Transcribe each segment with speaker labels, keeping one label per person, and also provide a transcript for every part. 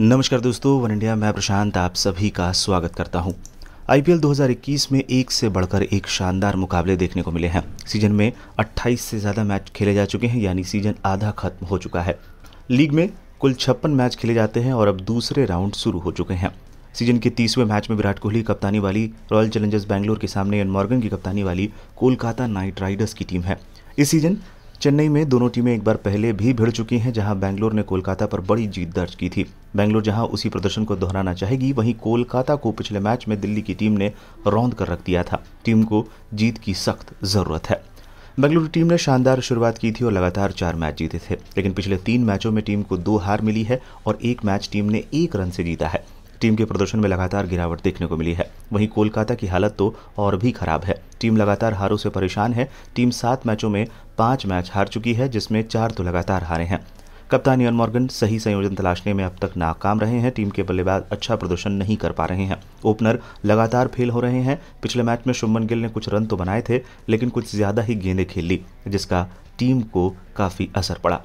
Speaker 1: नमस्कार दोस्तों one India मैं प्रशांत आप सभी का स्वागत करता हूं। आईपीएल 2021 में एक से बढ़कर एक शानदार मुकाबले देखने को मिले हैं सीजन में 28 से ज़्यादा मैच खेले जा चुके हैं यानी सीजन आधा खत्म हो चुका है लीग में कुल छप्पन मैच खेले जाते हैं और अब दूसरे राउंड शुरू हो चुके हैं सीजन के तीसवें मैच में विराट कोहली कप्तानी वाली रॉयल चैलेंजर्स बैंगलोर के सामने एन मॉर्गन की कप्तानी वाली कोलकाता नाइट राइडर्स की टीम है इस सीजन चेन्नई में दोनों टीमें एक बार पहले भी भिड़ चुकी हैं जहां बैंगलोर ने कोलकाता पर बड़ी जीत दर्ज की थी बैंगलोर जहां उसी प्रदर्शन को दोहराना चाहेगी वहीं कोलकाता को पिछले मैच में दिल्ली की टीम ने रौंद कर रख दिया था टीम को जीत की सख्त ज़रूरत है बेंगलुरु टीम ने शानदार शुरुआत की थी और लगातार चार मैच जीते थे लेकिन पिछले तीन मैचों में टीम को दो हार मिली है और एक मैच टीम ने एक रन से जीता है टीम के प्रदर्शन में लगातार गिरावट देखने को मिली है वहीं कोलकाता की हालत तो और भी खराब है टीम लगातार हारों से परेशान है टीम सात मैचों में पांच मैच हार चुकी है जिसमें चार तो लगातार हारे हैं कप्तान यन मॉर्गन सही संयोजन तलाशने में अब तक नाकाम रहे हैं टीम के बल्लेबाज अच्छा प्रदर्शन नहीं कर पा रहे हैं ओपनर लगातार फेल हो रहे हैं पिछले मैच में शुभमन गिल ने कुछ रन तो बनाए थे लेकिन कुछ ज़्यादा ही गेंदें खेल ली जिसका टीम को काफ़ी असर पड़ा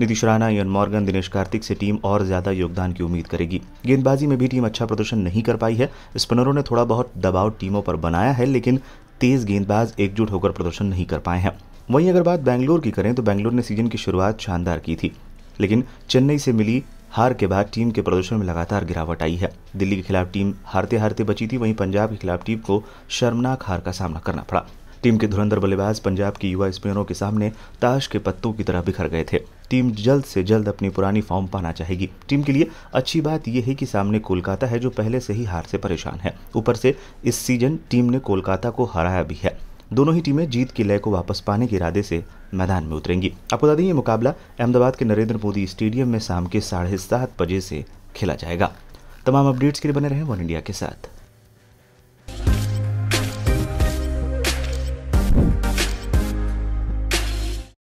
Speaker 1: नीतीश राणा यन मॉर्गन दिनेश कार्तिक से टीम और ज्यादा योगदान की उम्मीद करेगी गेंदबाजी में भी टीम अच्छा प्रदर्शन नहीं कर पाई है स्पिनरों ने थोड़ा बहुत दबाव टीमों पर बनाया है लेकिन तेज गेंदबाज एकजुट होकर प्रदर्शन नहीं कर पाए हैं वहीं अगर बात बैंगलोर की करें तो बैंगलोर ने सीजन की शुरुआत शानदार की थी लेकिन चेन्नई से मिली हार के बाद टीम के प्रदर्शन में लगातार गिरावट आई है दिल्ली के खिलाफ टीम हारते हारते बची थी वहीं पंजाब के खिलाफ टीम को शर्मनाक हार का सामना करना पड़ा टीम के धुरंधर बल्लेबाज पंजाब की युवा स्पिनरों के सामने ताश के पत्तों की तरह बिखर गए थे टीम जल्द से जल्द अपनी पुरानी फॉर्म पाना चाहेगी टीम के लिए अच्छी बात यह है कि सामने कोलकाता है जो पहले से ही हार से परेशान है ऊपर से इस सीजन टीम ने कोलकाता को हराया भी है दोनों ही टीमें जीत की लय को वापस पाने के इरादे से मैदान में उतरेंगी आपको बता दें ये मुकाबला अहमदाबाद के नरेंद्र मोदी स्टेडियम में शाम के साढ़े सात बजे से खेला जाएगा तमाम अपडेट्स के लिए बने रहें वन इंडिया के साथ